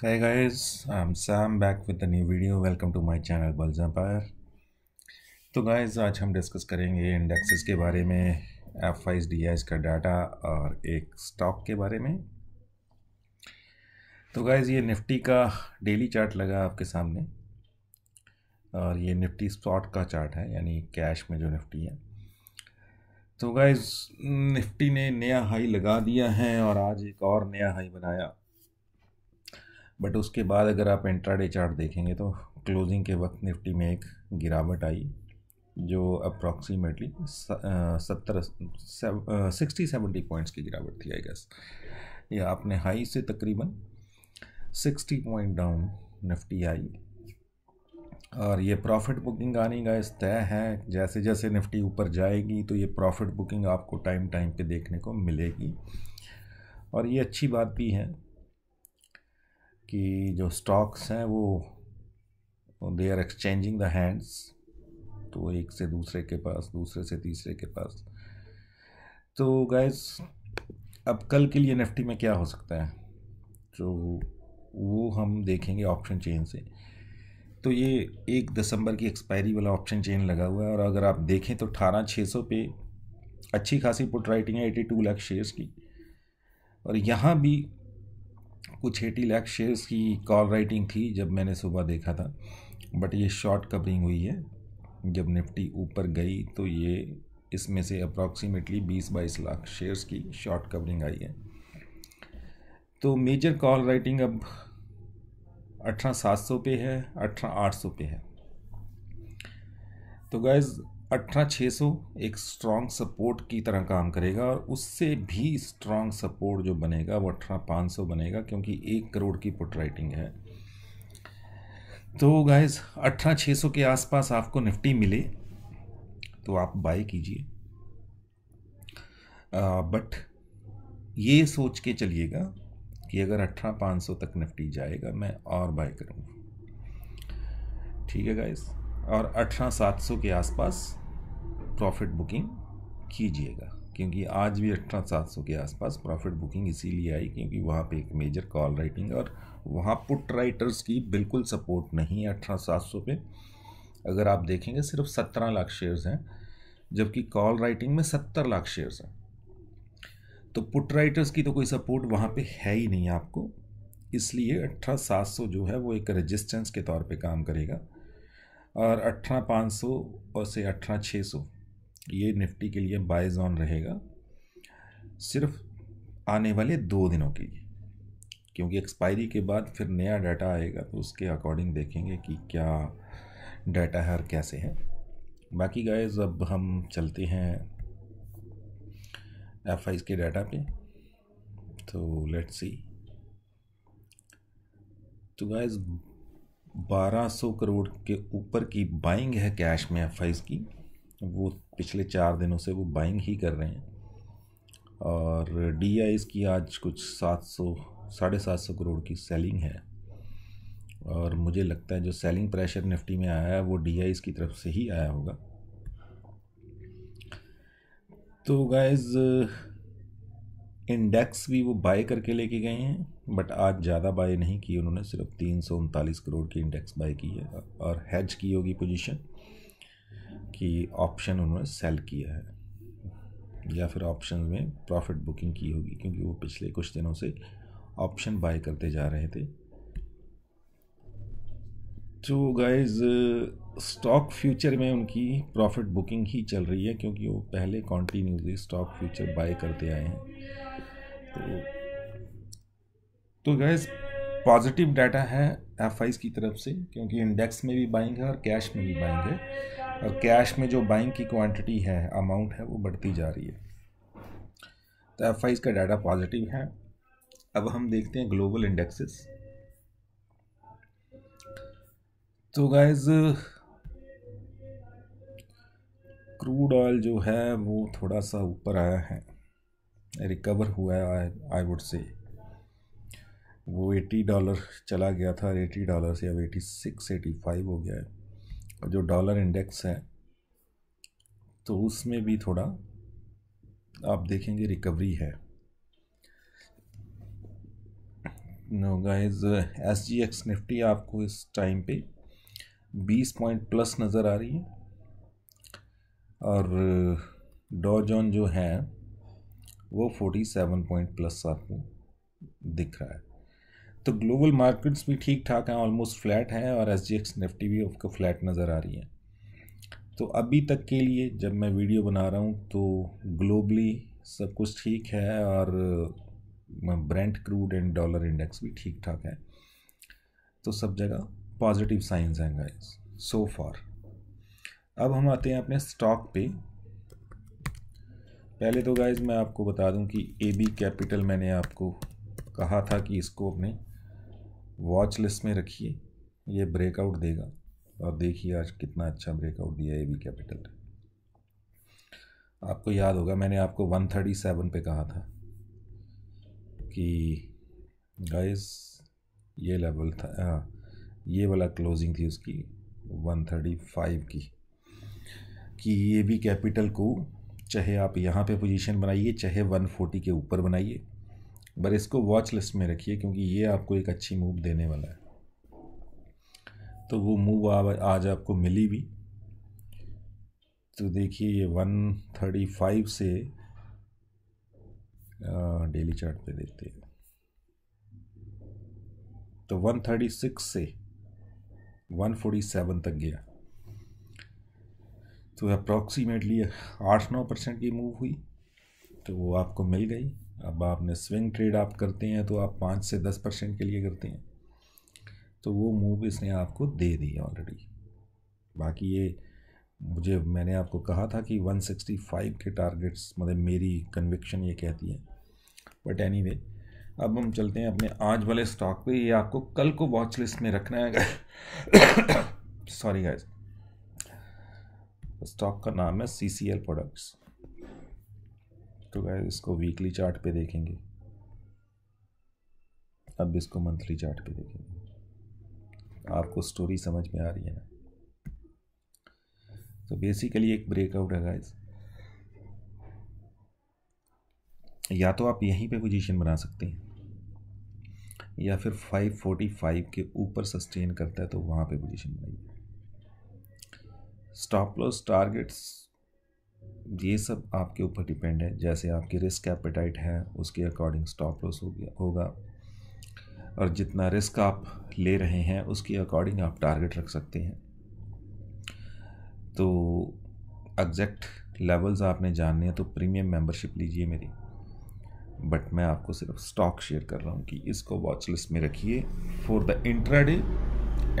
Hey guys, I'm Sam back with a new video. Welcome to my channel Bulls Empire. तो guys आज हम discuss करेंगे indexes के बारे में एफ आई डी का डाटा और एक स्टॉक के बारे में तो गाइज़ ये निफ्टी का डेली चार्ट लगा आपके सामने और ये निफ्टी स्पॉट का चार्ट है यानी कैश में जो निफ्टी है तो गाइज़ निफ्टी ने नया हाई लगा दिया है और आज एक और नया हाई बनाया बट उसके बाद अगर आप इंट्राडे चार्ट देखेंगे तो क्लोजिंग के वक्त निफ्टी में एक गिरावट आई जो अप्रॉक्सीमेटली सत्तर सिक्सटी सेवेंटी पॉइंट्स की गिरावट थी आई गेस ये आपने हाई से तकरीबन सिक्सटी पॉइंट डाउन निफ्टी आई और ये प्रॉफिट बुकिंग आने का इस तय है जैसे जैसे निफ्टी ऊपर जाएगी तो ये प्रॉफिट बुकिंग आपको टाइम टाइम पे देखने को मिलेगी और ये अच्छी बात भी है कि जो स्टॉक्स हैं वो they are exchanging the hands तो एक से दूसरे के पास दूसरे से तीसरे के पास तो गैस अब कल के लिए निफ्टी में क्या हो सकता है तो वो हम देखेंगे ऑप्शन चेन से तो ये एक दिसंबर की एक्सपायरी वाला ऑप्शन चेन लगा हुआ है और अगर आप देखें तो अठारह छः सौ पे अच्छी खासी पुट राइटिंग है एटी टू लाख शेयर्स की और यहाँ भी कुछ एटी लाख शेयर्स की कॉल राइटिंग थी जब मैंने सुबह देखा था बट ये शॉर्ट कवरिंग हुई है जब निफ्टी ऊपर गई तो ये इसमें से अप्रॉक्सीमेटली 20-22 लाख शेयर्स की शॉर्ट कवरिंग आई है तो मेजर कॉल राइटिंग अब अठारह सात सौ पे है अठारह आठ सौ पे है तो गैज़ अठारह छः सौ एक स्ट्रांग सपोर्ट की तरह काम करेगा और उससे भी स्ट्रांग सपोर्ट जो बनेगा वो अठारह पाँच सौ बनेगा क्योंकि एक करोड़ की पुट राइटिंग है तो गाइज अठारह छः सौ के आसपास आपको निफ्टी मिले तो आप बाय कीजिए बट ये सोच के चलिएगा कि अगर अठारह पाँच सौ तक निफ्टी जाएगा मैं और बाय करूँगा ठीक है गाइज़ और अठारह सात सौ के आसपास प्रॉफिट बुकिंग कीजिएगा क्योंकि आज भी अठारह सात सौ के आसपास प्रॉफिट बुकिंग इसीलिए आई क्योंकि वहाँ पे एक मेजर कॉल राइटिंग और वहाँ पुट राइटर्स की बिल्कुल सपोर्ट नहीं है अठारह सात सौ पर अगर आप देखेंगे सिर्फ सत्रह लाख शेयर्स हैं जबकि कॉल राइटिंग में सत्तर लाख शेयर्स हैं तो पुट राइटर्स की तो कोई सपोर्ट वहाँ पे है ही नहीं आपको इसलिए अठारह सात सौ जो है वो एक रेजिस्टेंस के तौर पे काम करेगा और अठारह पाँच सौ और से अठारह छः सौ ये निफ्टी के लिए बाय जोन रहेगा सिर्फ आने वाले दो दिनों के लिए क्योंकि एक्सपायरी के बाद फिर नया डाटा आएगा तो उसके अकॉर्डिंग देखेंगे कि क्या डाटा है और कैसे है बाकी गाइस अब हम चलते हैं एफ के डाटा पे तो लेट्स सी तो गाइस 1200 करोड़ के ऊपर की बाइंग है कैश में एफ की वो पिछले चार दिनों से वो बाइंग ही कर रहे हैं और डी आईज की आज कुछ सात सौ साढ़े सात सौ करोड़ की सेलिंग है और मुझे लगता है जो सेलिंग प्रेशर निफ्टी में आया है वो डी आईज की तरफ से ही आया होगा तो गाइज़ इंडेक्स भी वो बाय करके लेके गए हैं बट आज ज़्यादा बाय नहीं की उन्होंने सिर्फ तीन सौ उनतालीस करोड़ की इंडेक्स बाय की है और हैज की होगी पोजीशन कि ऑप्शन उन्होंने सेल किया है या फिर ऑप्शन में प्रॉफिट बुकिंग की होगी क्योंकि वो पिछले कुछ दिनों से ऑप्शन बाय करते जा रहे थे तो गाइज स्टॉक फ्यूचर में उनकी प्रॉफिट बुकिंग ही चल रही है क्योंकि वो पहले कॉन्टीन्यूसली स्टॉक फ्यूचर बाय करते आए हैं तो तो गैस पॉजिटिव डाटा है एफ की तरफ से क्योंकि इंडेक्स में भी बाइंग है और कैश में भी बाइंग है और कैश में जो बाइंग की क्वांटिटी है अमाउंट है वो बढ़ती जा रही है तो एफ का डाटा पॉजिटिव है अब हम देखते हैं ग्लोबल इंडेक्सेस तो गाइज क्रूड ऑयल जो है वो थोड़ा सा ऊपर आया है रिकवर हुआ है आई वुड से वो एटी डॉलर चला गया था एटी डॉलर से अब एटी सिक्स एटी फाइव हो गया है और जो डॉलर इंडेक्स है तो उसमें भी थोड़ा आप देखेंगे रिकवरी है no guys S G X Nifty आपको इस टाइम पे बीस पॉइंट प्लस नज़र आ रही है और डॉ जॉन जो है वो फोर्टी सेवन पॉइंट प्लस आपको दिख रहा है तो ग्लोबल मार्केट्स भी ठीक ठाक हैं ऑलमोस्ट फ्लैट हैं और एस जी एक्स निफ्टी भी आपको फ्लैट नज़र आ रही है तो अभी तक के लिए जब मैं वीडियो बना रहा हूँ तो ग्लोबली सब कुछ ठीक है और Brent crude and dollar index भी ठीक ठाक है तो सब जगह पॉजिटिव साइंस हैं गाइस सो फार अब हम आते हैं अपने स्टॉक पे पहले तो गाइज मैं आपको बता दूं कि ए बी कैपिटल मैंने आपको कहा था कि इसको अपने वॉच लिस्ट में रखिए ये ब्रेकआउट देगा और देखिए आज कितना अच्छा ब्रेकआउट दिया ए बी कैपिटल आपको याद होगा मैंने आपको वन थर्टी सेवन पे कहा था कि गाइस ये लेवल था हाँ ये वाला क्लोजिंग थी उसकी 135 की कि ये भी कैपिटल को चाहे आप यहाँ पे पोजीशन बनाइए चाहे 140 के ऊपर बनाइए पर इसको वॉच लिस्ट में रखिए क्योंकि ये आपको एक अच्छी मूव देने वाला है तो वो मूव आज आपको मिली भी तो देखिए ये 135 से डेली चार्ट पे देखते हैं तो 136 से 147 तक गया तो अप्रॉक्सीमेटली आठ नौ परसेंट की मूव हुई तो वो आपको मिल गई अब आपने स्विंग ट्रेड आप करते हैं तो आप पाँच से दस परसेंट के लिए करते हैं तो वो मूव इसने आपको दे दी ऑलरेडी बाकी ये मुझे मैंने आपको कहा था कि 165 के टारगेट्स मतलब मेरी कन्विक्शन ये कहती है बट एनी anyway, अब हम चलते हैं अपने आज वाले स्टॉक पे ये आपको कल को वॉच लिस्ट में रखना है सॉरी गाइज स्टॉक का नाम है सी सी एल प्रोडक्ट्स तो गाइज इसको वीकली चार्ट पे देखेंगे अब इसको मंथली चार्ट पे देखेंगे आपको स्टोरी समझ में आ रही है ना तो बेसिकली एक ब्रेकआउट है गाइज या तो आप यहीं पे पोजीशन बना सकते हैं या फिर 545 के ऊपर सस्टेन करता है तो वहाँ पे पोजीशन बनाइए स्टॉप लॉस टारगेट्स ये सब आपके ऊपर डिपेंड है जैसे आपकी रिस्क एपेटाइट है उसके अकॉर्डिंग स्टॉप लॉस हो गया होगा और जितना रिस्क आप ले रहे हैं उसके अकॉर्डिंग आप टारगेट रख सकते हैं तो एग्जैक्ट लेवल्स आपने जानने हैं तो प्रीमियम मेंबरशिप लीजिए मेरी बट मैं आपको सिर्फ स्टॉक शेयर कर रहा हूँ कि इसको वॉच लिस्ट में रखिए for the intraday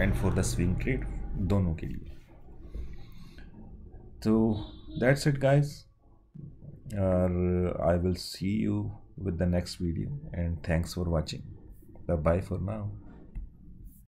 and for the swing trade दोनों के लिए तो दैट्स इट गाइस और I will see you with the next video and thanks for watching bye for now